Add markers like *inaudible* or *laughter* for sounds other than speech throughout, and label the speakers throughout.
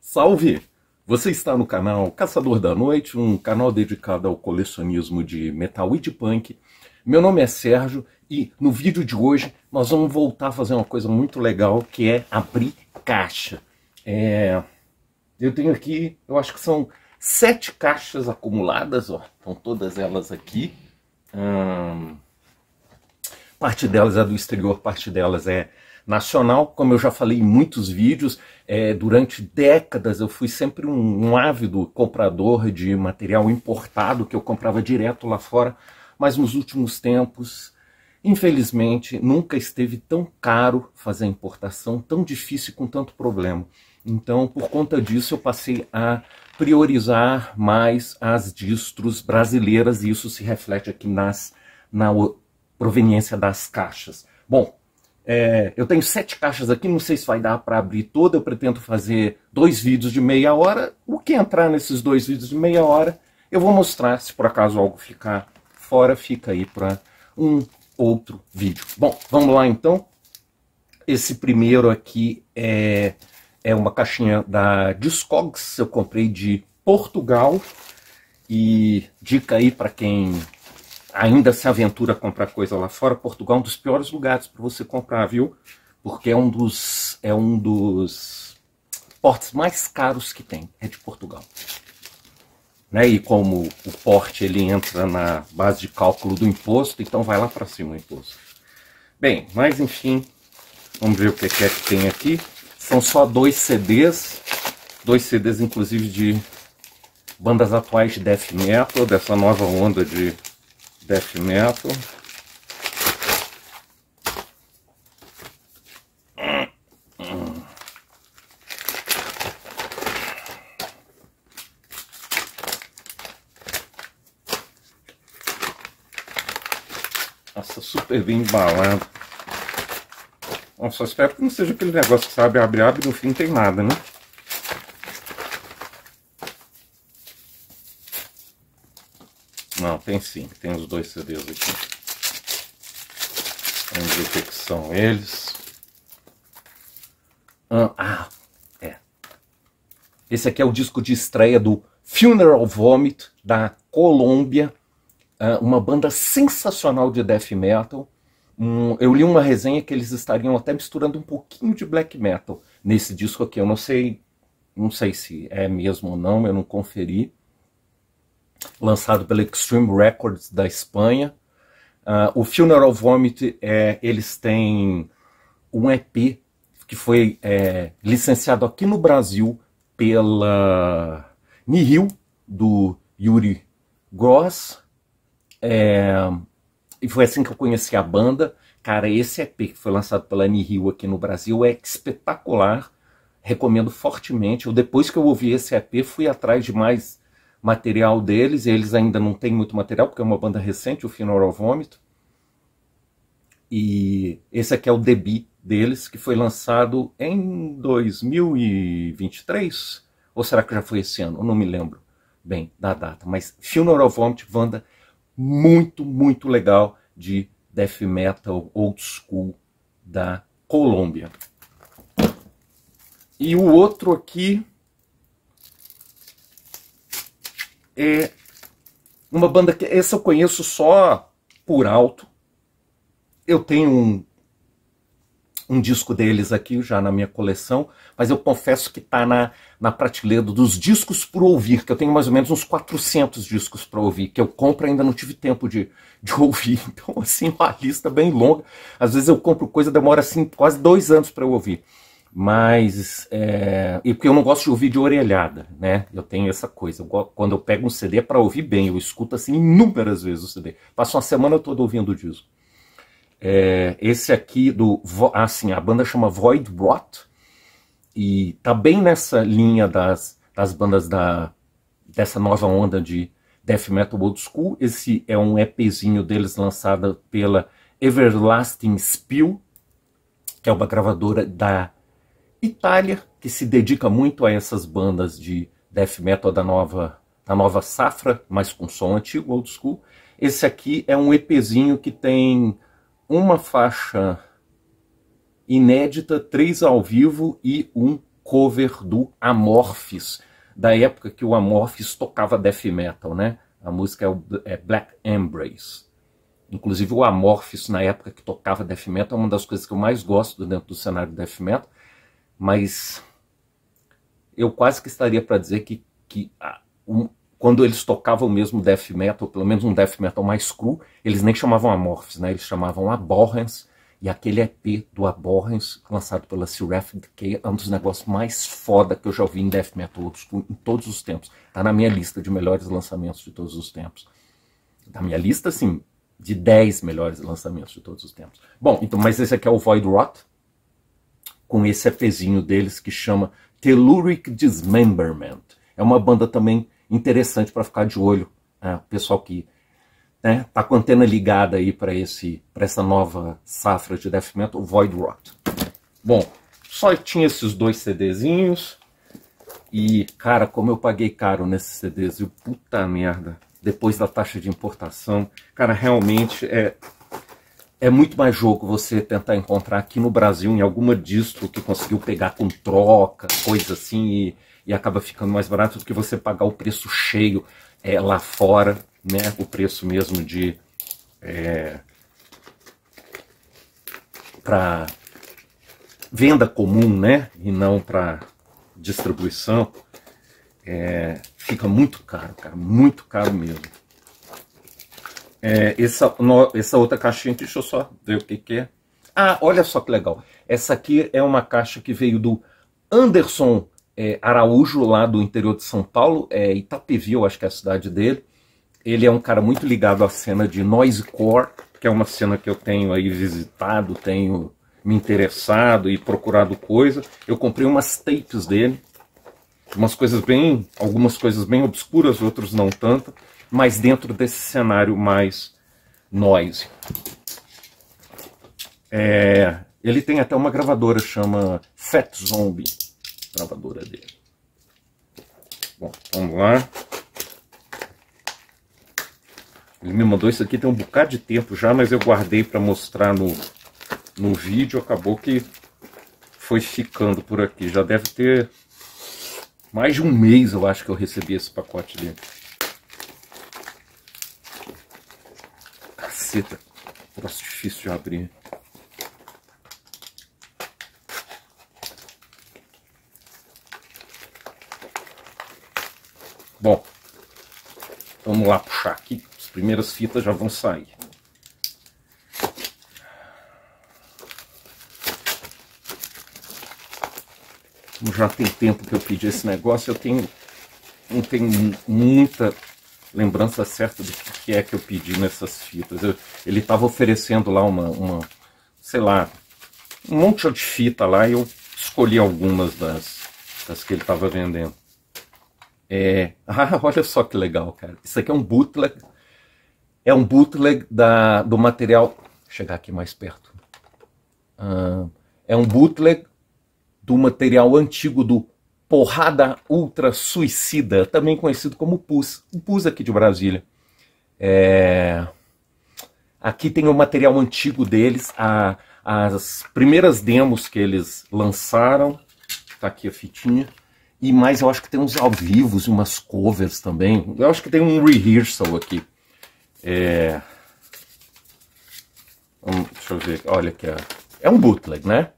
Speaker 1: Salve! Você está no canal Caçador da Noite, um canal dedicado ao colecionismo de metal e de punk. Meu nome é Sérgio e no vídeo de hoje nós vamos voltar a fazer uma coisa muito legal que é abrir caixa. É... Eu tenho aqui, eu acho que são sete caixas acumuladas, ó, estão todas elas aqui. Hum, parte delas é do exterior, parte delas é nacional. Como eu já falei em muitos vídeos, é, durante décadas eu fui sempre um, um ávido comprador de material importado que eu comprava direto lá fora, mas nos últimos tempos. Infelizmente, nunca esteve tão caro fazer a importação, tão difícil com tanto problema. Então, por conta disso, eu passei a priorizar mais as distros brasileiras e isso se reflete aqui nas, na proveniência das caixas. Bom, é, eu tenho sete caixas aqui, não sei se vai dar para abrir toda, eu pretendo fazer dois vídeos de meia hora. O que entrar nesses dois vídeos de meia hora, eu vou mostrar, se por acaso algo ficar fora, fica aí para um outro vídeo. Bom, vamos lá então. Esse primeiro aqui é é uma caixinha da Discogs, eu comprei de Portugal. E dica aí para quem ainda se aventura a comprar coisa lá fora, Portugal é um dos piores lugares para você comprar, viu? Porque é um dos é um dos portes mais caros que tem, é de Portugal. Né? E como o porte ele entra na base de cálculo do imposto, então vai lá para cima o imposto. Bem, mas enfim, vamos ver o que é que tem aqui. São só dois CDs, dois CDs inclusive de bandas atuais de death metal, dessa nova onda de death metal. Nossa, super bem embalado. Bom, só espero que não seja aquele negócio que sabe abre, abre, e no fim não tem nada, né? Não, tem sim. Tem os dois CDs aqui. Vamos ver o que, são eles. Ah, ah, é. Esse aqui é o disco de estreia do Funeral Vomit, da Colômbia. Ah, uma banda sensacional de death metal um, eu li uma resenha que eles estariam até misturando um pouquinho de black metal nesse disco aqui. Eu não sei, não sei se é mesmo ou não, eu não conferi. Lançado pela Extreme Records da Espanha. Uh, o Funeral Vomit, é, eles têm um EP que foi é, licenciado aqui no Brasil pela Nihil, do Yuri Gross. É, e foi assim que eu conheci a banda. Cara, esse EP que foi lançado pela Nihil aqui no Brasil é espetacular. Recomendo fortemente. Eu, depois que eu ouvi esse EP, fui atrás de mais material deles. Eles ainda não têm muito material, porque é uma banda recente, o Final Vômito. E esse aqui é o debut deles, que foi lançado em 2023. Ou será que já foi esse ano? Eu não me lembro bem da data. Mas Funeral Vomit, Wanda muito, muito legal de death metal old school da Colômbia. E o outro aqui é uma banda que essa eu conheço só por alto. Eu tenho um um disco deles aqui já na minha coleção, mas eu confesso que está na, na prateleira dos discos por ouvir, que eu tenho mais ou menos uns 400 discos para ouvir, que eu compro ainda não tive tempo de, de *laughs* ouvir. Então, assim, é uma lista bem longa. Às vezes eu compro coisa, demora assim quase dois anos para eu ouvir. Mas, é... e porque eu não gosto de ouvir de orelhada, né? Eu tenho essa coisa. Eu, quando eu pego um CD é para ouvir bem, eu escuto assim inúmeras vezes o CD. Passo uma semana toda ouvindo o disco. É, esse aqui do. Assim, a banda chama Void Rot. E tá bem nessa linha das, das bandas da, dessa nova onda de death metal old school. Esse é um EPzinho deles lançado pela Everlasting Spill, que é uma gravadora da Itália, que se dedica muito a essas bandas de death metal da nova, da nova safra, mas com som antigo, old school. Esse aqui é um EPzinho que tem uma faixa inédita, três ao vivo e um cover do Amorphis, da época que o Amorphis tocava death metal, né? A música é, é, Black Embrace. Inclusive o Amorphis, na época que tocava death metal, é uma das coisas que eu mais gosto dentro do cenário death metal, mas eu quase que estaria para dizer que, que a, um, quando eles tocavam mesmo death metal, pelo menos um death metal mais cru, eles nem chamavam Amorphis, né? Eles chamavam abhorrence E aquele EP do abhorrence lançado pela Seraph Decay, é um dos negócios mais foda que eu já ouvi em death metal obscuro em todos os tempos. Tá na minha lista de melhores lançamentos de todos os tempos. Da minha lista, assim, de 10 melhores lançamentos de todos os tempos. Bom, então, mas esse aqui é o Void Rot, com esse EPzinho deles que chama Telluric Dismemberment. É uma banda também interessante para ficar de olho. Né? O pessoal que né, tá com a antena ligada aí para esse para essa nova safra de death metal, Void Rot. Bom, só tinha esses dois CDzinhos. E, cara, como eu paguei caro nesses CDs, eu, puta merda, depois da taxa de importação, cara, realmente é, é muito mais jogo você tentar encontrar aqui no Brasil, em alguma distro que conseguiu pegar com troca, coisa assim, e e acaba ficando mais barato do que você pagar o preço cheio é, lá fora, né? O preço mesmo de é, para venda comum, né? E não para distribuição. É, fica muito caro, cara, muito caro mesmo. É, essa, no, essa outra caixinha, deixa eu só ver o que, que é. Ah, olha só que legal. Essa aqui é uma caixa que veio do Anderson é, Araújo, lá do interior de São Paulo, é Itapevi, eu acho que é a cidade dele. Ele é um cara muito ligado à cena de noisecore, que é uma cena que eu tenho aí visitado, tenho me interessado e procurado coisa. Eu comprei umas tapes dele, umas coisas bem, algumas coisas bem obscuras, outras não tanto, mas dentro desse cenário mais noise. É, ele tem até uma gravadora chama Fat Zombie travadora dele. Bom, vamos lá. Ele me mandou isso aqui tem um bocado de tempo já, mas eu guardei para mostrar no, no vídeo. Acabou que foi ficando por aqui. Já deve ter mais de um mês, eu acho, que eu recebi esse pacote dele. Caceta, troço difícil de abrir. Bom, vamos lá puxar aqui, as primeiras fitas já vão sair. Como já tem tempo que eu pedi esse negócio, eu tenho, não tenho muita lembrança certa do que é que eu pedi nessas fitas. Eu, ele estava oferecendo lá uma, uma, sei lá, um monte de fita lá e eu escolhi algumas das, das que ele estava vendendo. É... *laughs* Ah, olha só que legal, cara. Isso aqui é um bootleg. É um bootleg da, do material. Vou chegar aqui mais perto. Ah, é um bootleg do material antigo do Porrada Ultra Suicida, também conhecido como PUS. O PUS aqui de Brasília. É... Aqui tem o material antigo deles, a, as primeiras demos que eles lançaram. Tá aqui a fitinha. E mais, eu acho que tem uns ao vivos, umas covers também. Eu acho que tem um rehearsal aqui. É... Deixa eu ver, olha aqui. É um bootleg, né?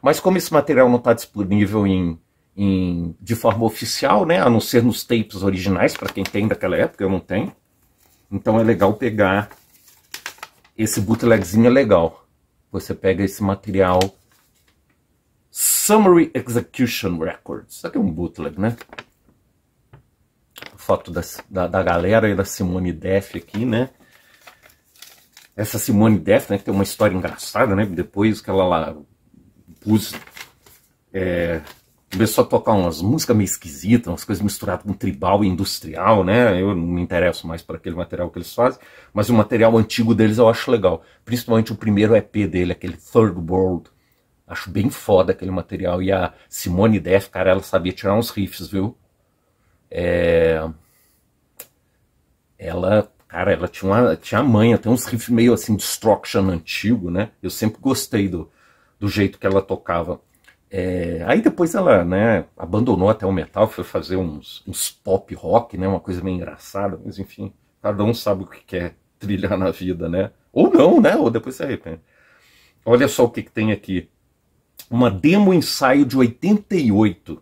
Speaker 1: Mas como esse material não está disponível em, em, de forma oficial, né? A não ser nos tapes originais, para quem tem daquela época, eu não tenho. Então é legal pegar esse bootlegzinho é legal. Você pega esse material Summary Execution Records. Isso aqui é um bootleg, né? Foto da, da, da galera e da Simone Def aqui, né? Essa Simone Def, né, que tem uma história engraçada, né? Depois que ela lá pus, é, começou a tocar umas músicas meio esquisitas, umas coisas misturadas com tribal e industrial, né? Eu não me interesso mais por aquele material que eles fazem, mas o material antigo deles eu acho legal. Principalmente o primeiro EP dele, aquele Third World, Acho bem foda aquele material. E a Simone Def, cara, ela sabia tirar uns riffs, viu? É... Ela, cara, ela tinha, uma, tinha manha, tem uns riffs meio assim, destruction antigo, né? Eu sempre gostei do, do jeito que ela tocava. É, aí depois ela né, abandonou até o metal, foi fazer uns, uns, pop rock, né, uma coisa meio engraçada, mas enfim, cada um sabe o que quer trilhar na vida, né? Ou não, né? Ou depois se arrepende. Olha só o que, que tem aqui uma hum. demo ensaio de 88.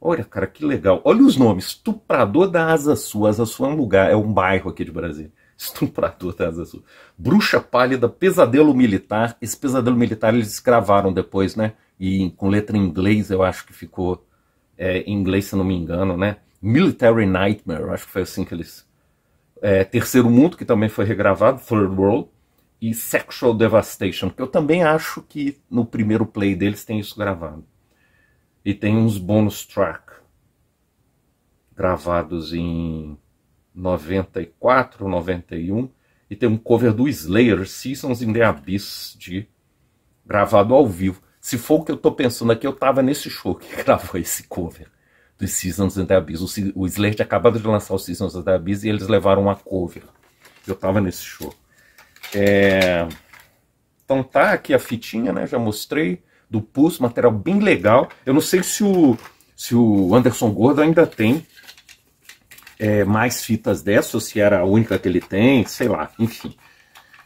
Speaker 1: Olha, cara, que legal. Olha os nomes. Estuprador da Asa Sua. Asa sua é um lugar, é um bairro aqui de Brasília. *laughs* Estuprador da Asa Sul. Bruxa Pálida, Pesadelo Militar. Esse Pesadelo Militar eles escravaram depois, né? E com letra em inglês, eu acho que ficou é, em inglês, se não me engano, né? Military Nightmare, acho que foi assim que eles... É, Terceiro Mundo, que também foi regravado, Third World e Sexual Devastation, que eu também acho que no primeiro play deles tem isso gravado. E tem uns bônus track gravados em 94, 91, e tem um cover do Slayer, Seasons in the Abyss, de, gravado ao vivo. Se for o que eu estou pensando aqui, eu estava nesse show que *laughs* gravou esse cover do Seasons in the Abyss. O, o Slayer tinha acabado de lançar o Seasons in the Abyss e eles levaram uma cover. Eu estava nesse show. É... Então tá aqui a fitinha, né? Já mostrei do pulso, material bem legal. Eu não sei se o, se o Anderson Gordo ainda tem é, mais fitas dessas, ou se era a única que ele tem, sei lá, enfim.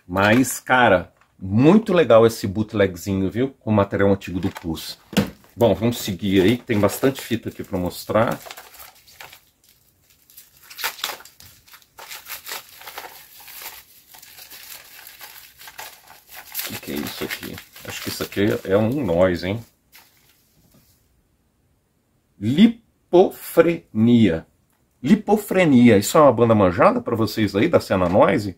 Speaker 1: Mas, cara, muito legal esse bootlegzinho, viu? Com material antigo do Pulse. Bom, vamos seguir aí, tem bastante fita aqui para mostrar. aqui. Acho que isso aqui é um nós, hein? Lipofrenia. Lipofrenia. Isso é uma banda manjada para vocês aí da cena noise?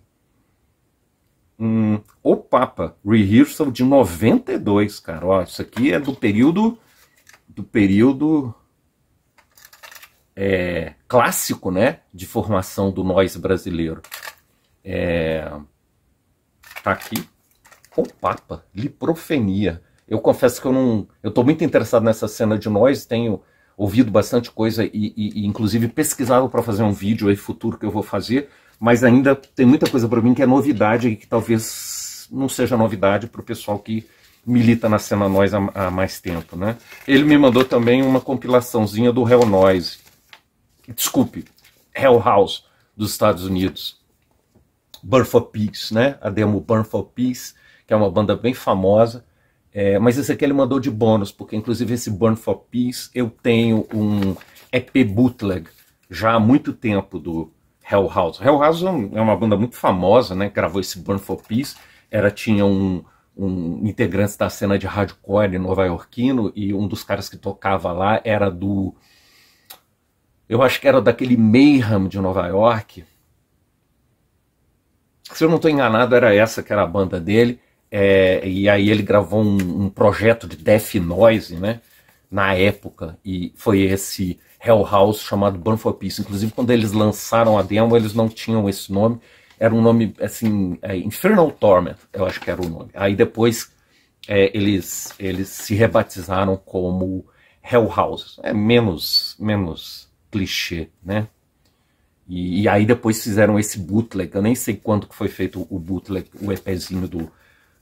Speaker 1: Hum, o Papa Rehearsal de 92, cara. Ó, isso aqui é do período do período é, clássico, né, de formação do nós brasileiro. É, tá aqui com o Papa, liprofenia. Eu confesso que eu não. Eu estou muito interessado nessa cena de nós, tenho ouvido bastante coisa e, e, e inclusive, pesquisado para fazer um vídeo aí futuro que eu vou fazer, mas ainda tem muita coisa para mim que é novidade e que talvez não seja novidade para o pessoal que milita na cena nós há, há, mais tempo, né? Ele me mandou também uma compilaçãozinha do Hell Noise, desculpe, Hell House dos Estados Unidos, Burn for Peace, né? A demo Burn for Peace, que é uma banda bem famosa. É, mas esse aqui ele mandou de bônus, porque inclusive esse Burn for Peace eu tenho um EP bootleg já há muito tempo do Hell House. Hell House é, é uma banda muito famosa, né? Gravou esse Burn for Peace. Era, tinha um, um integrante da cena de hardcore nova-iorquino e um dos caras que tocava lá era do. Eu acho que era daquele Mayhem de Nova York. Se eu não estou enganado, era essa que era a banda dele. É, e aí ele gravou um, um, projeto de death noise, né? Na época, e foi esse Hell House chamado Burn for Peace. Inclusive, quando eles lançaram a demo, eles não tinham esse nome. Era um nome, assim, é, Infernal Torment, eu acho que era o nome. Aí depois é, eles, eles se rebatizaram como Hell House. É menos, menos clichê, né? E, e aí depois fizeram esse bootleg. Eu nem sei quanto que foi feito o bootleg, o EPzinho do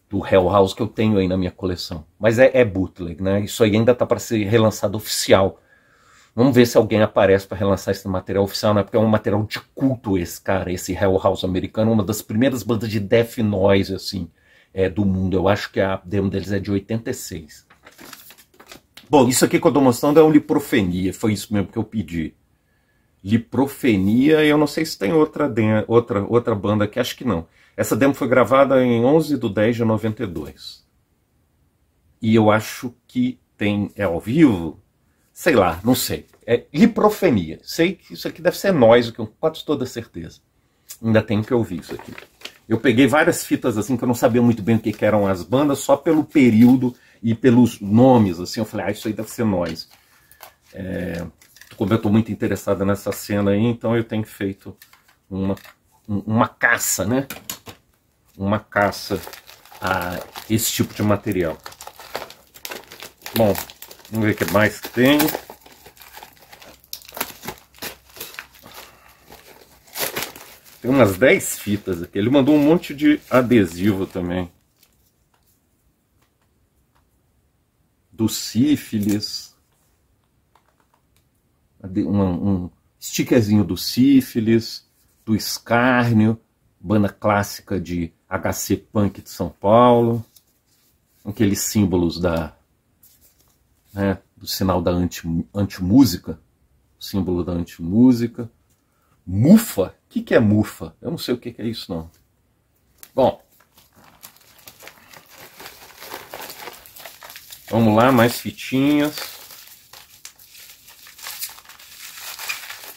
Speaker 1: do Hell House que eu tenho aí na minha coleção. Mas é, é bootleg, né? Isso aí ainda tá para ser relançado oficial. Vamos ver se alguém aparece para relançar esse material oficial, né? Porque é um material de culto esse cara, esse Hell House americano, uma das primeiras bandas de death noise assim, é, do mundo. Eu acho que a demo deles é de 86. Bom, isso aqui que eu tô mostrando é um liprofenia, foi isso mesmo que eu pedi. Liprofenia, eu não sei se tem outra outra outra banda aqui, acho que não. Essa demo foi gravada em 11 de 10 de 92. E eu acho que tem. É ao vivo? Sei lá, não sei. É hiprofenia. Sei que isso aqui deve ser nós, com quase toda certeza. Ainda tenho que ouvir isso aqui. Eu peguei várias fitas assim que eu não sabia muito bem o que, que eram as bandas, só pelo período e pelos nomes. Assim, eu falei, ah, isso aí deve ser nós. É, como eu estou muito interessado nessa cena aí, então eu tenho feito uma, uma caça, né? uma caça a esse tipo de material. Bom, vamos ver o que mais tem. Tem umas 10 fitas aqui. Ele mandou um monte de adesivo também. Do sífilis. Um, um stickerzinho do sífilis, do escárnio, banda clássica de HC Punk de São Paulo, aqueles símbolos da, né, do sinal da anti, antimúsica, símbolo da antimúsica. Mufa? O que, que é mufa? Eu não sei o que, que é isso não. Bom, vamos lá, mais fitinhas.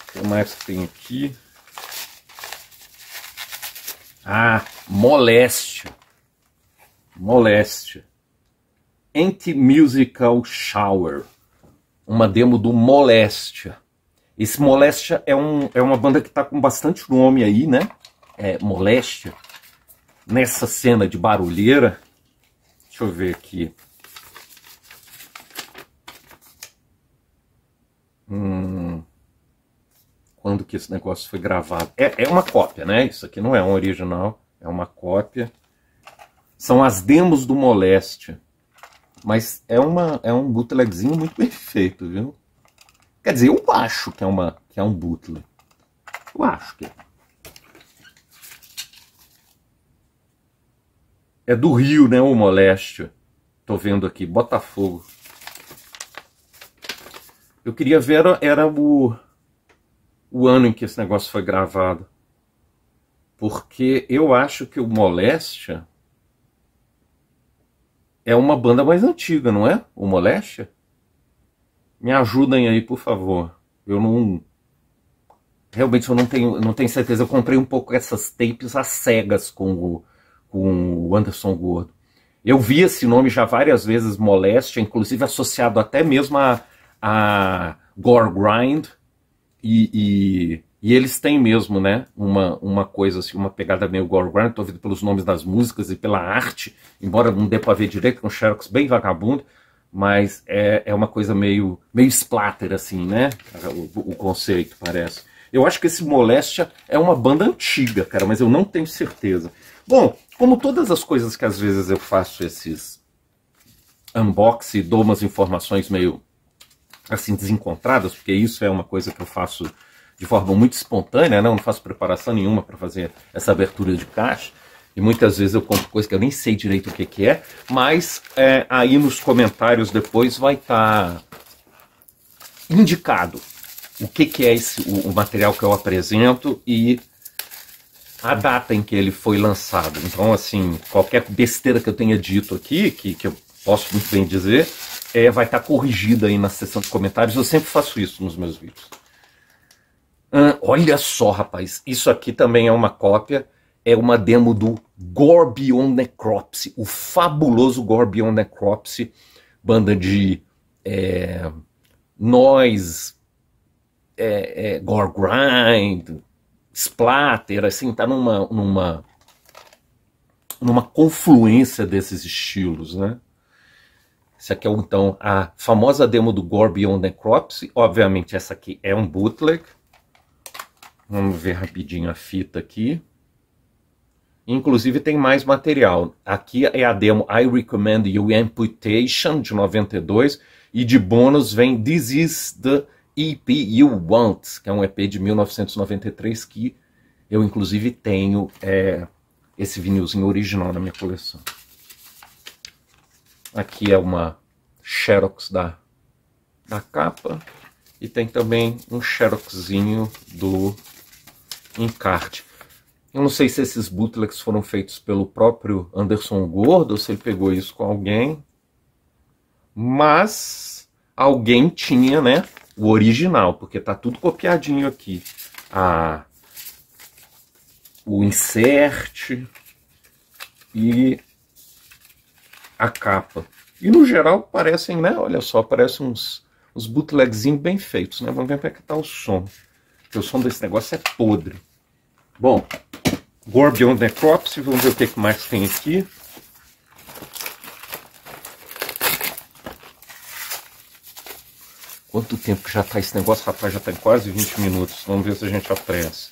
Speaker 1: O que mais que tem aqui? Ah, moléstia, moléstia, anti-musical shower, uma demo do moléstia. Esse moléstia é, um, é uma banda que está com bastante nome aí, né? É, moléstia. Nessa cena de barulheira, deixa eu ver aqui. Hum, quando que esse negócio foi gravado? É, é uma cópia, né? Isso aqui não é um original é uma cópia. São as demos do Moléstia. Mas é, uma, é um bootlegzinho muito bem feito, viu? Quer dizer, eu acho que é, uma, que é um bootleg. Eu acho que é. É do Rio, né, o Moléstia. Tô vendo aqui, Botafogo. Eu queria ver, era o, o ano em que esse negócio foi gravado porque eu acho que o Moléstia é uma banda mais antiga, não é? O Moléstia? Me ajudem aí, por favor. Eu não. Realmente eu não tenho, não tenho certeza. Eu comprei um pouco essas tapes às cegas com o, com o Anderson Gordo. Eu vi esse nome já várias vezes, Moléstia, inclusive associado até mesmo a, a Gore Grind e, e e eles têm mesmo, né, uma, uma coisa assim, uma pegada meio Gore Grant, tô pelos nomes das músicas e pela arte, embora não dê pra ver direito, com é um Xerox bem vagabundo, mas é, é uma coisa meio, meio splatter, assim, né, o, o conceito, parece. Eu acho que esse Moléstia é uma banda antiga, cara, mas eu não tenho certeza. Bom, como todas as coisas que às vezes eu faço esses unboxing e dou umas informações meio assim desencontradas, porque isso é uma coisa que eu faço de forma muito espontânea, né? eu não faço preparação nenhuma para fazer essa abertura de caixa. E muitas vezes eu compro coisa que eu nem sei direito o que, que é, mas é, aí nos comentários depois vai estar tá indicado o que, que é esse, o, o material que eu apresento e a data em que ele foi lançado. Então, assim, qualquer besteira que eu tenha dito aqui, que, que eu posso muito bem dizer, é, vai estar tá corrigida aí na seção de comentários. Eu sempre faço isso nos meus vídeos. Hum, olha só, rapaz, isso aqui também é uma cópia, é uma demo do Gorbion Necropsy, o fabuloso Gorbion Necropsy, banda de é, noise, é, é, gore grind, splatter, assim, tá numa, numa, numa confluência desses estilos, né? Essa aqui é então a famosa demo do Gorbion Necropsy. Obviamente, essa aqui é um bootleg. Vamos ver rapidinho a fita aqui. Inclusive tem mais material. Aqui é a demo I Recommend You Amputation, de 92. E de bônus vem This Is The EP You Want, que é um EP de 1993 que eu, inclusive, tenho é, esse vinilzinho original na minha coleção. Aqui é uma xerox da, da capa. E tem também um xeroxzinho do encarte. Eu não sei se esses bootlegs foram feitos pelo próprio Anderson Gordo, ou se ele pegou isso com alguém. Mas alguém tinha, né, o original, porque tá tudo copiadinho aqui. A o insert e a capa. E no geral parecem, né, olha só, parecem uns, uns bootlegzinhos bem feitos, né? Vamos ver como é que tá o som porque o som desse negócio é podre. Bom, Gorbion Beyond Necropsy, vamos ver o que mais tem aqui. Quanto tempo que já está esse negócio? Rapaz, já tem tá quase 20 minutos. Vamos ver se a gente apressa.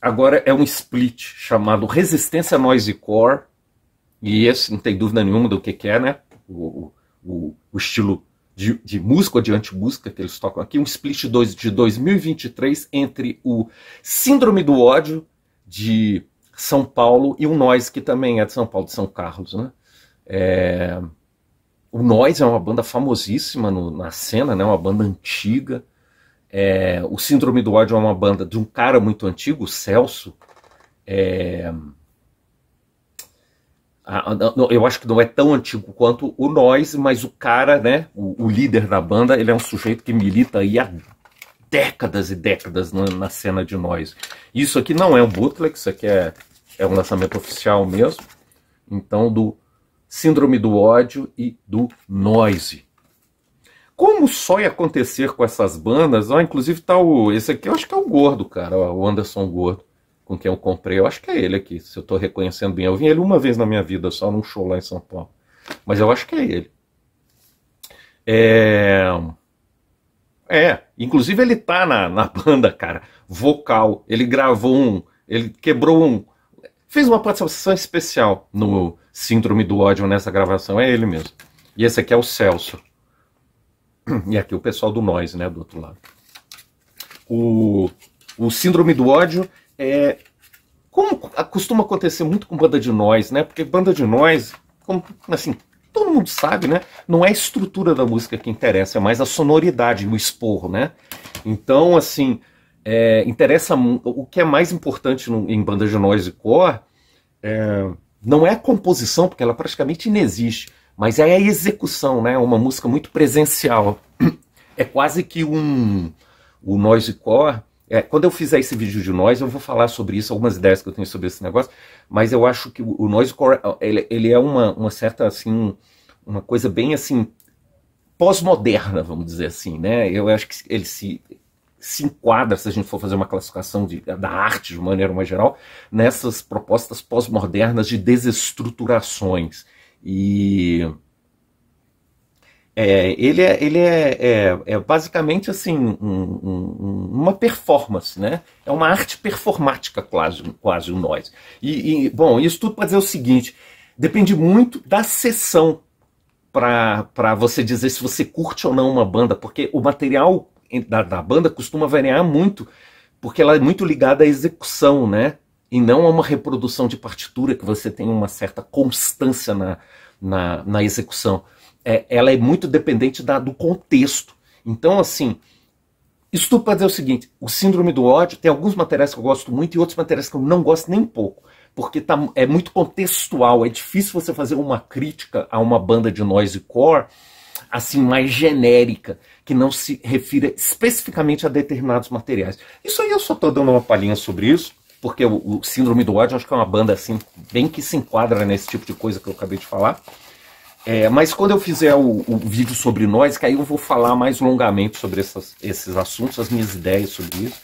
Speaker 1: Agora é um split chamado Resistência Noise Core. E esse não tem dúvida nenhuma do que, que é, né? O, o, o estilo de, de música ou de anti que eles tocam aqui, um split 2 de 2023 entre o Síndrome do Ódio de São Paulo e o Nós, que também é de São Paulo, de São Carlos, né? É... O Nós é uma banda famosíssima no, na cena, né? Uma banda antiga. É... O Síndrome do Ódio é uma banda de um cara muito antigo, o Celso. É... Ah, ah, eu acho que não é tão antigo quanto o Nós, mas o cara, né, o, o, líder da banda, ele é um sujeito que milita aí há décadas e décadas na, na cena de Nós. Isso aqui não é um bootleg, isso aqui é, é um lançamento oficial mesmo. Então, do Síndrome do Ódio e do Noise. Como só ia acontecer com essas bandas, ó, inclusive tá o, esse aqui eu acho que é o Gordo, cara, ó, o Anderson Gordo com quem eu comprei, eu acho que é ele aqui, se eu estou reconhecendo bem. Eu vi ele uma vez na minha vida, só num show lá em São Paulo. Mas eu acho que é ele. É. É, inclusive ele tá na, na *laughs* banda, cara, vocal. Ele gravou um, ele quebrou um. Fez uma participação especial no Síndrome do Ódio nessa gravação, é ele mesmo. E esse aqui é o Celso. E aqui o pessoal do Nós, né, do outro lado. O, o Síndrome do Ódio é, como costuma acontecer muito com banda de nós, né? Porque banda de nós, como, assim, todo mundo sabe, né? Não é a estrutura da música que interessa, é mais a sonoridade, o esporro, né? Então, assim, é, interessa o que é mais importante no, em banda de nós e core é, não é a composição, porque ela praticamente inexiste, mas é a execução, né? É uma música muito presencial. É quase que um o noise core é, quando eu fizer esse vídeo de nós, eu vou falar sobre isso, algumas ideias que eu tenho sobre esse negócio, mas eu acho que o, noise core, ele, ele, é uma, uma certa, assim, uma coisa bem, assim, pós-moderna, vamos dizer assim, né? Eu acho que ele se, se enquadra, se a gente for fazer uma classificação de, da arte de maneira mais geral, nessas propostas pós-modernas de desestruturações. E é, ele é, ele é, é, é basicamente assim um, um, uma performance, né? É uma arte performática quase, quase o nóis. E, e, bom, isso tudo para dizer o seguinte: depende muito da sessão para você dizer se você curte ou não uma banda, porque o material da, da banda costuma variar muito, porque ela é muito ligada à execução, né? E não a uma reprodução de partitura que você tem uma certa constância na, na, na execução é, ela é muito dependente da, do contexto. Então, assim, isso tudo para dizer o seguinte: o síndrome do ódio tem alguns materiais que eu gosto muito e outros materiais que eu não gosto nem pouco. Porque tá, é muito contextual, é difícil você fazer uma crítica a uma banda de noise core assim mais genérica, que não se refira especificamente a determinados materiais. Isso aí eu só estou dando uma palhinha sobre isso, porque o, Síndrome do Ódio acho que é uma banda assim bem que se enquadra nesse tipo de coisa que eu acabei de falar. É, mas quando eu fizer o, o, vídeo sobre nós, que aí eu vou falar mais longamente sobre essas, esses assuntos, as minhas ideias sobre isso.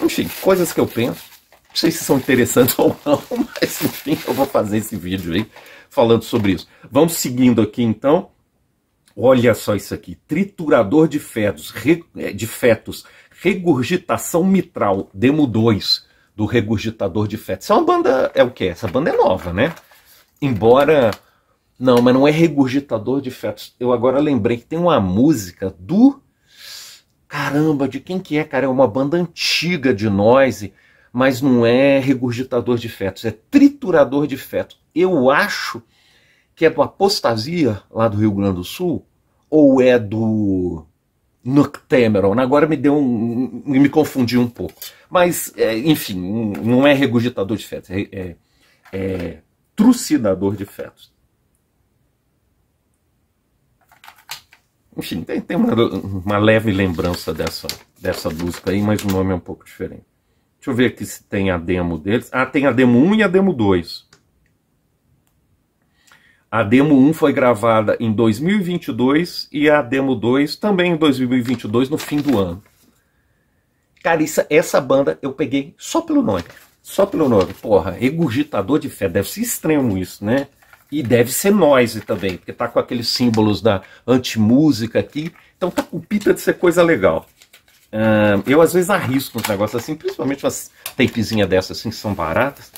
Speaker 1: Enfim, coisas que eu penso. Não sei se são interessantes *laughs* ou não, mas enfim, eu vou fazer esse vídeo aí falando sobre isso. Vamos seguindo aqui então. Olha só isso aqui: triturador de fetos, re, é, de fetos regurgitação mitral, demo 2 do regurgitador de fetos. Essa é uma banda, é o que? Essa banda é nova, né? Embora não, mas não é regurgitador de fetos. Eu agora lembrei que tem uma música do. Caramba, de quem que é, cara? É uma banda antiga de noise, mas não é regurgitador de fetos, é triturador de fetos. Eu acho que é do Apostasia, lá do Rio Grande do Sul, ou é do Noctemeron. Agora me deu um, me confundi um pouco. Mas, é, enfim, não é regurgitador de fetos, é, é, é trucidador de fetos. Enfim, tem, tem uma, uma, leve lembrança dessa, dessa música aí, mas o nome é um pouco diferente. Deixa eu ver aqui se tem a demo deles. Ah, tem a demo 1 e a demo 2. A demo 1 foi gravada em 2022 e a demo 2 também em 2022, no fim do ano. Cara, isso, essa banda eu peguei só pelo nome. Só pelo nome. Porra, regurgitador de fé. Deve ser extremo isso, né? E deve ser noise também, porque tá com aqueles símbolos da anti-música aqui. Então tá com pita de ser coisa legal. Uh, eu às vezes arrisco uns negócios assim, principalmente umas tapezinhas dessas assim, que são baratas.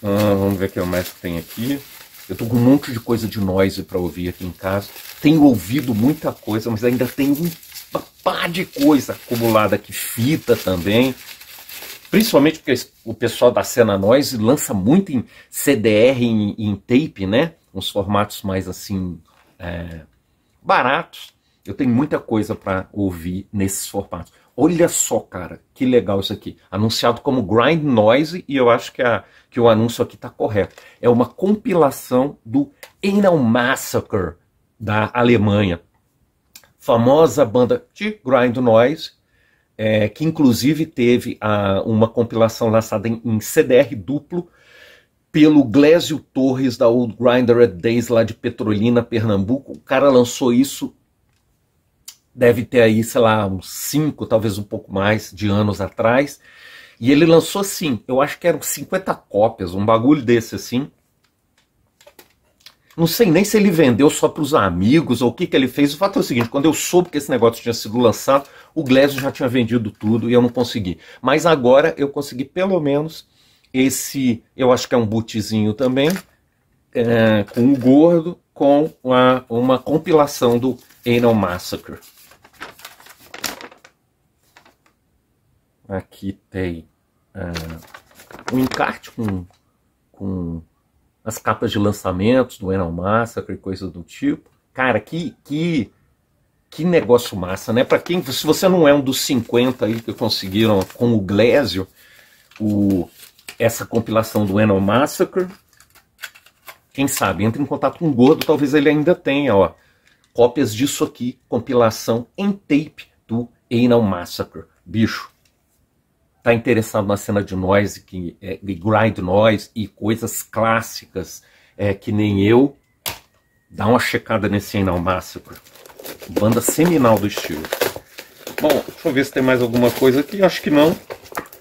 Speaker 1: Uh, vamos ver o que mais que tem aqui. Eu tô com um monte de coisa de noise para ouvir aqui em casa. Tenho ouvido muita coisa, mas ainda tem um pá de coisa acumulada aqui. Fita também. Principalmente porque o pessoal da cena Noise lança muito em CDR, em, em tape, né? Uns formatos mais assim é, baratos. Eu tenho muita coisa para ouvir nesses formatos. Olha só, cara, que legal isso aqui. Anunciado como Grind Noise e eu acho que, a, que o anúncio aqui está correto. É uma compilação do Anal Massacre da Alemanha. Famosa banda de Grind Noise é, que inclusive teve a, ah, uma compilação lançada em, em CDR duplo pelo Glésio Torres da Old Grinder at Days lá de Petrolina, Pernambuco. O cara lançou isso, deve ter aí, sei lá, uns cinco, talvez um pouco mais de anos atrás. E ele lançou assim, eu acho que eram 50 cópias, um bagulho desse assim. Não sei nem se ele vendeu só para os amigos ou o que, que ele fez. O fato é o seguinte: quando eu soube que esse negócio tinha sido lançado, o Glesio já tinha vendido tudo e eu não consegui. Mas agora eu consegui pelo menos esse, eu acho que é um bootzinho também, é, com o um gordo, com uma, uma compilação do Anal Massacre. Aqui tem é, um encarte com, com as capas de lançamentos do Anal Massacre, coisa do tipo. Cara, que, que que negócio massa, né? Para quem, se você não é um dos 50 aí que conseguiram com o Glésio, o, essa compilação do Animal Massacre, quem sabe, entre em contato com o Gordo, talvez ele ainda tenha, ó, cópias disso aqui, compilação em tape do Anal Massacre. Bicho, tá interessado na cena de noise, que, é, de grind noise e coisas clássicas é, que nem eu, dá uma checada nesse Anal Massacre. Banda seminal do estilo. Bom, deixa eu ver se tem mais alguma coisa aqui. Acho que não.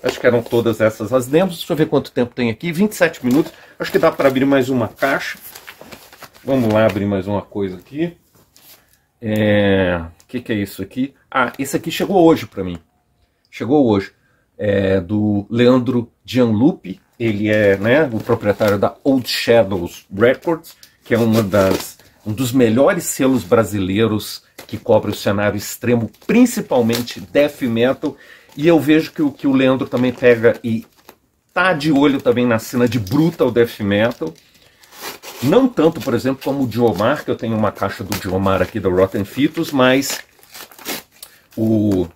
Speaker 1: Acho que eram todas essas as demos. Deixa eu ver quanto tempo tem aqui. 27 minutos. Acho que dá para abrir mais uma caixa. Vamos lá abrir mais uma coisa aqui. É... O que, que é isso aqui? Ah, esse aqui chegou hoje para mim. Chegou hoje. É do Leandro Gianlupi. Ele é né, o proprietário da Old Shadows Records, que é uma das um dos melhores selos brasileiros que cobre o cenário extremo, principalmente death metal. E eu vejo que o, que o Leandro também pega e tá de olho também na cena de brutal death metal. Não tanto, por exemplo, como o Diomar, que eu tenho uma caixa do Diomar aqui da Rotten Fetus, mas o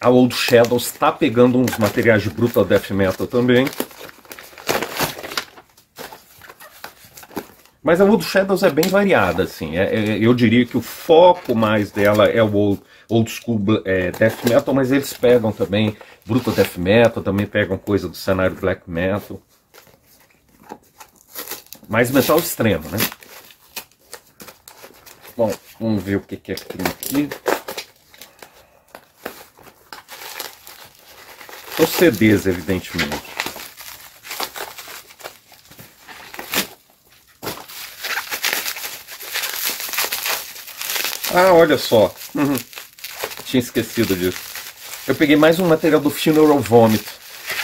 Speaker 1: a Old Shadows está pegando uns materiais de brutal death metal também. Mas a World Shadows é bem variada, assim. É, é, eu diria que o foco mais dela é o old, old school é, death metal, mas eles pegam também brutal death metal, também pegam coisa do cenário black metal. Mas metal extremo, né? Bom, vamos ver o que, que é que tem aqui. Os CDs, evidentemente. Ah, olha só. Uhum. Tinha esquecido disso. Eu peguei mais um material do Funeral Vomit.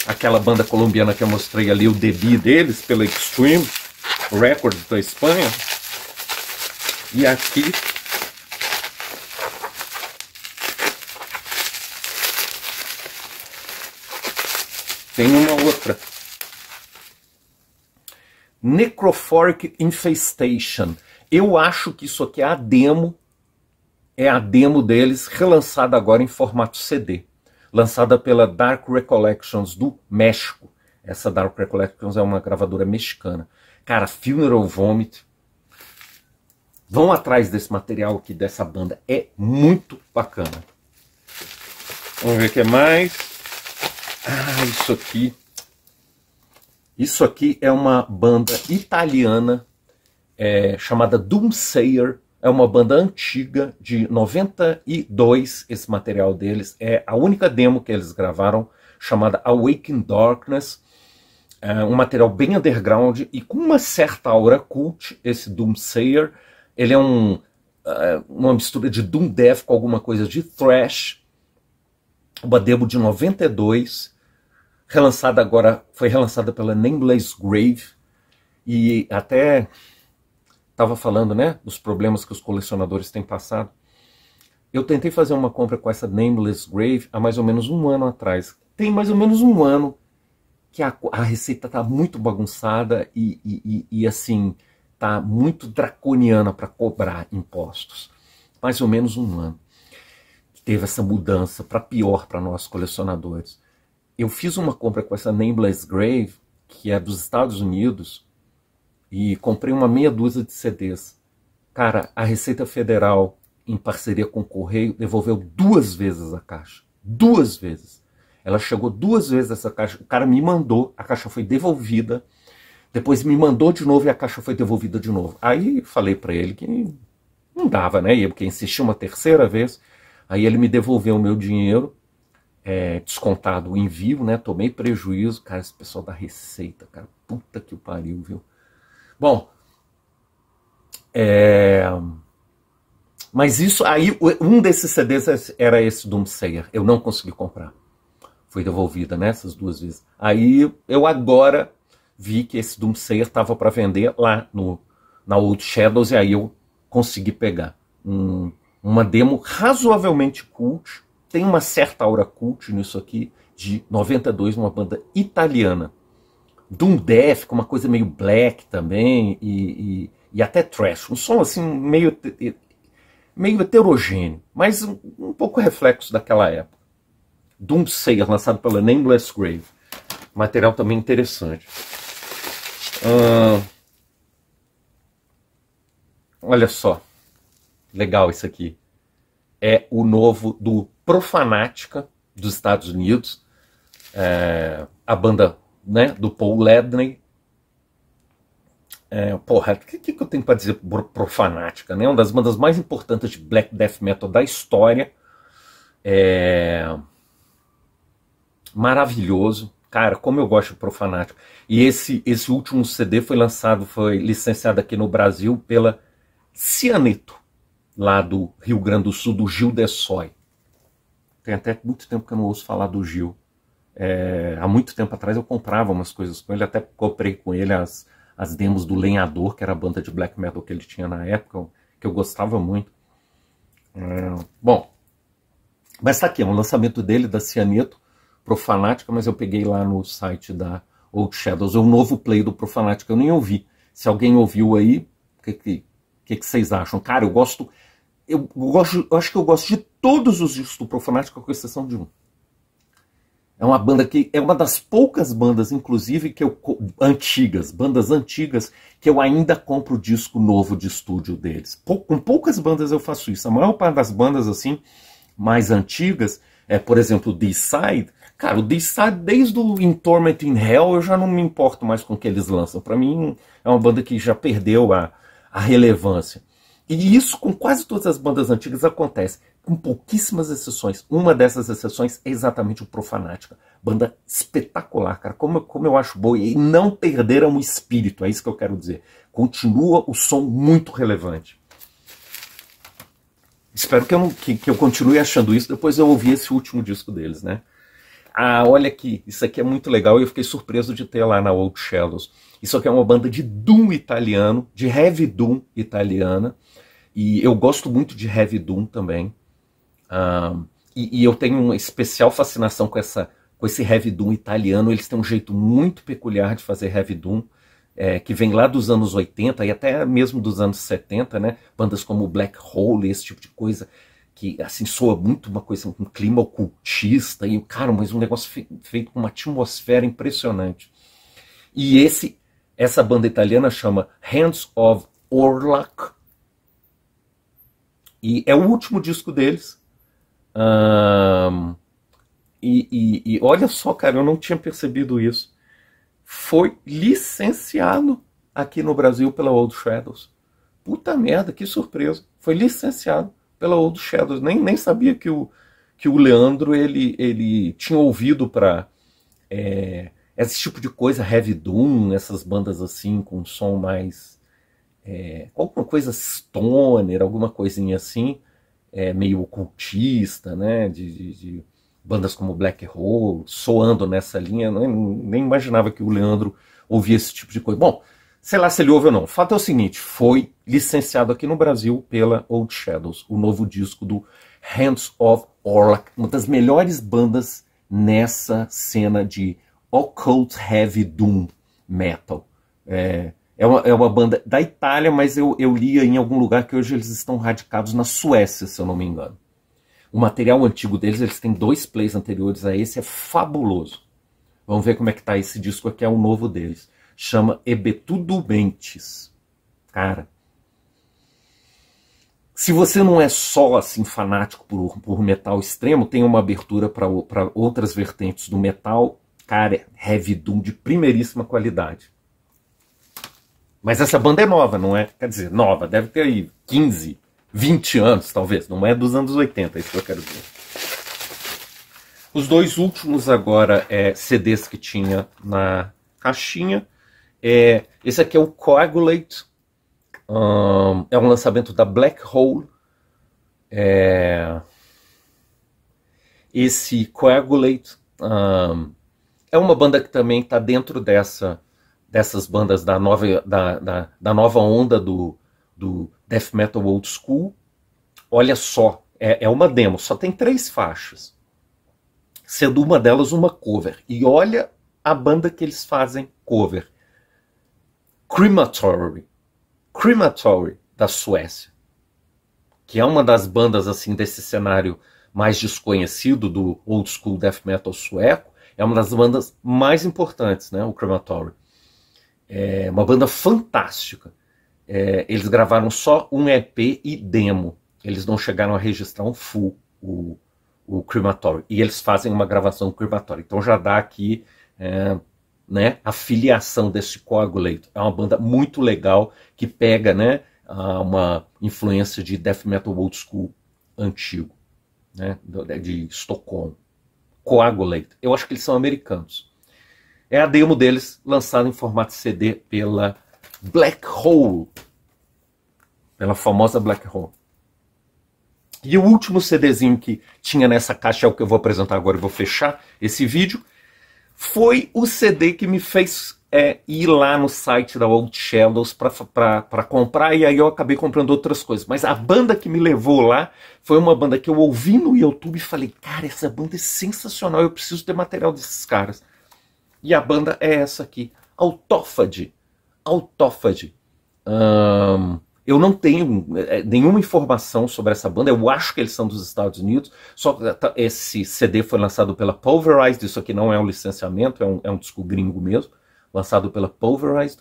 Speaker 1: Aquela banda colombiana que eu mostrei ali, o debut deles, pela Extreme Records da Espanha. E aqui tem uma outra. Necrophoric Infestation. Eu acho que isso aqui é a demo é a demo deles, relançada agora em formato CD, lançada pela Dark Recollections do México. Essa Dark Recollections é uma gravadora mexicana. Cara, Funeral Vomit. Vão atrás desse material aqui, dessa banda. É muito bacana. Vamos ver o que mais. Ah, isso aqui. Isso aqui é uma banda italiana é, chamada Doomsayer é uma banda antiga de 92, esse material deles. É a única demo que eles gravaram, chamada Awaken Darkness. É um material bem underground e com uma certa aura cult, esse Doomsayer. Ele é um, é, uma mistura de Doom Death com alguma coisa de thrash. Uma demo de 92, relançada agora, foi relançada pela Nameless Grave. E até estava falando, né, dos problemas que os colecionadores têm passado. Eu tentei fazer uma compra com essa Nameless Grave há mais ou menos um ano atrás. Tem mais ou menos um ano que a, a receita está muito bagunçada e, e, e, e assim está muito draconiana para cobrar impostos. Mais ou menos um ano que teve essa mudança para pior para nós colecionadores. Eu fiz uma compra com essa Nameless Grave, que é dos Estados Unidos, e comprei uma meia dúzia de CDs. Cara, a Receita Federal, em parceria com o Correio, devolveu duas vezes a caixa. Duas vezes. Ela chegou duas vezes essa caixa. O cara me mandou, a caixa foi devolvida. Depois me mandou de novo e a caixa foi devolvida de novo. Aí falei para ele que não dava, né? E porque insistiu uma terceira vez. Aí ele me devolveu o meu dinheiro, é, descontado o envio, né? Tomei prejuízo. Cara, esse pessoal da Receita, cara, puta que o pariu, viu? Bom, é... mas isso aí, um desses CDs era esse Doomsayer. Eu não consegui comprar. Foi devolvida nessas né, duas vezes. Aí eu agora vi que esse Doomsayer estava para vender lá no na Old Shadows e aí eu consegui pegar um, uma demo razoavelmente cult. Tem uma certa aura cult nisso aqui de 92, uma banda italiana Doom Death, com uma coisa meio black também, e, e, e, até trash. Um som assim meio, meio heterogêneo, mas um, um pouco reflexo daquela época. Doom Sayer, lançado pela Nameless Grave. Material também interessante. olha só. Legal isso aqui. É o novo do Profanática dos Estados Unidos. É, a banda né, do Paul Ledney. É, porra, o que, que eu tenho para dizer pro Fanática, né? Uma das bandas mais importantes de black death metal da história. É... Maravilhoso. Cara, como eu gosto pro Fanático. E esse, esse último CD foi lançado, foi licenciado aqui no Brasil pela Cianeto, lá do Rio Grande do Sul, do Gil Dessoy. Tem até muito tempo que eu não ouço falar do Gil. É, há muito tempo atrás eu comprava umas coisas com ele, até comprei com ele as, as demos do Lenhador, que era a banda de black metal que ele tinha na época, que eu gostava muito. É, bom, mas tá aqui, é um lançamento dele, da Cianeto, Profanática, mas eu peguei lá no site da Old Shadows, o é novo play do Profanática, eu nem ouvi. Se alguém ouviu aí, o que, que, que, que vocês acham? Cara, eu gosto, eu gosto, eu acho que eu gosto de todos os discos do Profanática, com exceção de um. É uma banda que é uma das poucas bandas, inclusive, que eu antigas, bandas antigas, que eu ainda compro disco novo de estúdio deles. Pou, com poucas bandas eu faço isso. A maior parte das bandas assim mais antigas, é, por exemplo, The Side. Cara, o The Side desde o In Torment in Hell eu já não me importo mais com o que eles lançam. Para mim é uma banda que já perdeu a, a relevância. E isso com quase todas as bandas antigas acontece, com pouquíssimas exceções. Uma dessas exceções é exatamente o Profanática. Banda espetacular, cara. Como, como eu acho boa. E não perderam o espírito, é isso que eu quero dizer. Continua o som muito relevante. Espero que eu, que, que eu continue achando isso depois eu ouvir esse último disco deles, né? Ah, olha aqui, isso aqui é muito legal e eu fiquei surpreso de ter lá na Old Shallows. Isso aqui é uma banda de doom italiano, de heavy doom italiana. E eu gosto muito de heavy doom também. e, e eu tenho uma especial fascinação com essa com esse heavy doom italiano. Eles têm um jeito muito peculiar de fazer heavy doom, é, que vem lá dos anos 80 e até mesmo dos anos 70, né? Bandas como Black Hole, esse tipo de coisa que assim soa muito uma coisa, um clima ocultista, e cara, mas um negócio fe feito com uma atmosfera impressionante. E esse essa banda italiana chama Hands of Orlac. E é o último disco deles. Um, e, e, e olha só, cara, eu não tinha percebido isso. Foi licenciado aqui no Brasil pela Old Shadows. Puta merda, que surpresa. Foi licenciado pela Old Shadows. Nem, nem sabia que o, que o Leandro ele, ele tinha ouvido para é, esse tipo de coisa, Heavy Doom, essas bandas assim, com um som mais. É, alguma coisa stoner, alguma coisinha assim, é, meio ocultista, né? de, de, de bandas como Black Hole, soando nessa linha, nem, nem imaginava que o Leandro ouvia esse tipo de coisa. Bom, Sei lá se ele ouve ou não. O fato é o seguinte: foi licenciado aqui no Brasil pela Old Shadows, o novo disco do Hands of Orlac, uma das melhores bandas nessa cena de occult heavy doom metal. É, é, uma, é uma banda da Itália, mas eu, eu li em algum lugar que hoje eles estão radicados na Suécia, se eu não me engano. O material antigo deles, eles têm dois plays anteriores a esse, é fabuloso. Vamos ver como é que tá esse disco aqui, é o novo deles chama Ebetudo Bentes. Cara, se você não é só assim fanático por, por metal extremo, tem uma abertura para outras vertentes do metal. Cara, é heavy doom de primeiríssima qualidade. Mas essa banda é nova, não é? Quer dizer, nova, deve ter aí 15, 20 anos talvez, não é dos anos 80, é isso que eu quero dizer. Os dois últimos agora é CDs que tinha na caixinha é, esse aqui é o Coagulate, um, é um lançamento da Black Hole. É, esse Coagulate um, é uma banda que também está dentro dessa dessas bandas da nova, da, da, da, nova onda do, do death metal old school. Olha só, é, é uma demo, só tem três faixas, sendo uma delas uma cover. E olha a banda que eles fazem cover. Crematory. Crematory, da Suécia. Que é uma das bandas assim desse cenário mais desconhecido do old school death metal sueco. É uma das bandas mais importantes, né? O Crematory. É uma banda fantástica. É, eles gravaram só um EP e demo. Eles não chegaram a registrar um full, o, o Crematory. E eles fazem uma gravação Crematory. Então já dá aqui é, né, a filiação desse Coagulate. É uma banda muito legal que pega né, uma influência de death metal old school antigo, né, de Estocolmo. Coagulate. Eu acho que eles são americanos. É a demo deles lançada em formato CD pela Black Hole. Pela famosa Black Hole. E o último CDzinho que tinha nessa caixa é o que eu vou apresentar agora e vou fechar esse vídeo foi o CD que me fez é, ir lá no site da Old Shadows para comprar, e aí eu acabei comprando outras coisas. Mas a banda que me levou lá foi uma banda que eu ouvi no YouTube e falei: Cara, essa banda é sensacional, eu preciso ter material desses caras. E a banda é essa aqui, Autófade Autófade Um, eu não tenho é, nenhuma informação sobre essa banda. Eu acho que eles são dos Estados Unidos. Só tá, esse CD foi lançado pela Pulverized. Isso aqui não é um licenciamento, é um, é um disco gringo mesmo, lançado pela Pulverized.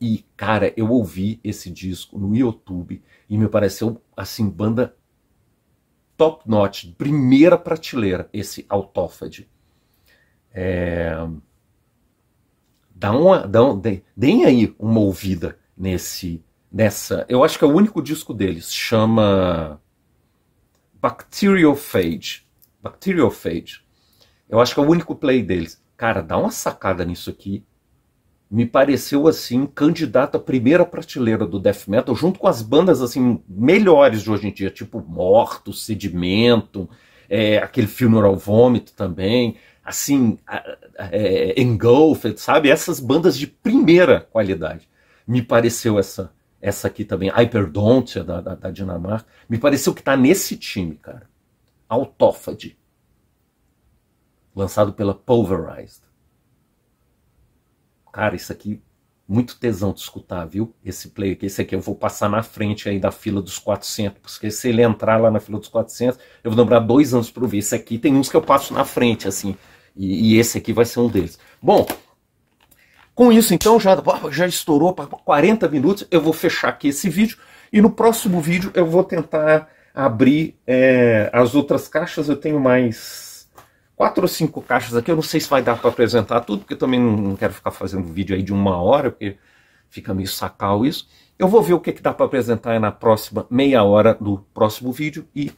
Speaker 1: E cara, eu ouvi esse disco no YouTube e me pareceu assim banda top notch, primeira prateleira. Esse Autófage. É... Dá uma, dá um, deem aí uma ouvida nesse nessa. Eu acho que é o único disco deles, chama Bacteriophage. Bacteriophage. Eu acho que é o único play deles. Cara, dá uma sacada nisso aqui. Me pareceu assim, candidato à primeira prateleira do death metal, junto com as bandas assim melhores de hoje em dia, tipo Morto, Sedimento, é, aquele Funeral Vômito também, assim, é, Engulfed, sabe? Essas bandas de primeira qualidade. Me pareceu essa essa aqui também, Hyperdontia, da, da, da Dinamarca. Me pareceu que tá nesse time, cara. Autófage. Lançado pela Pulverized. Cara, isso aqui, muito tesão de escutar, viu? Esse play aqui, esse aqui eu vou passar na frente aí da fila dos 400, porque se ele entrar lá na fila dos 400, eu vou demorar dois anos para ver. Esse aqui tem uns que eu passo na frente, assim, e, e esse aqui vai ser um deles. Bom, com isso, então, já, já estourou para 40 minutos. Eu vou fechar aqui esse vídeo e no próximo vídeo eu vou tentar abrir é, as outras caixas. Eu tenho mais quatro ou cinco caixas aqui. Eu não sei se vai dar para apresentar tudo, porque também não quero ficar fazendo vídeo aí de uma hora, porque fica meio sacal isso. Eu vou ver o que, que dá para apresentar na próxima meia hora do próximo vídeo e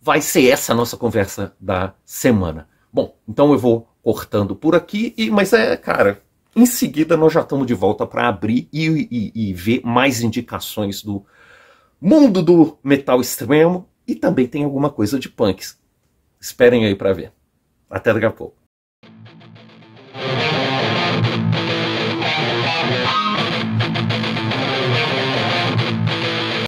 Speaker 1: vai ser essa a nossa conversa da semana. Bom, então eu vou cortando por aqui, e, mas é, cara, em seguida, nós já estamos de volta para abrir e, e, e ver mais indicações do mundo do metal extremo e também tem alguma coisa de punks. Esperem aí para ver. Até daqui a pouco.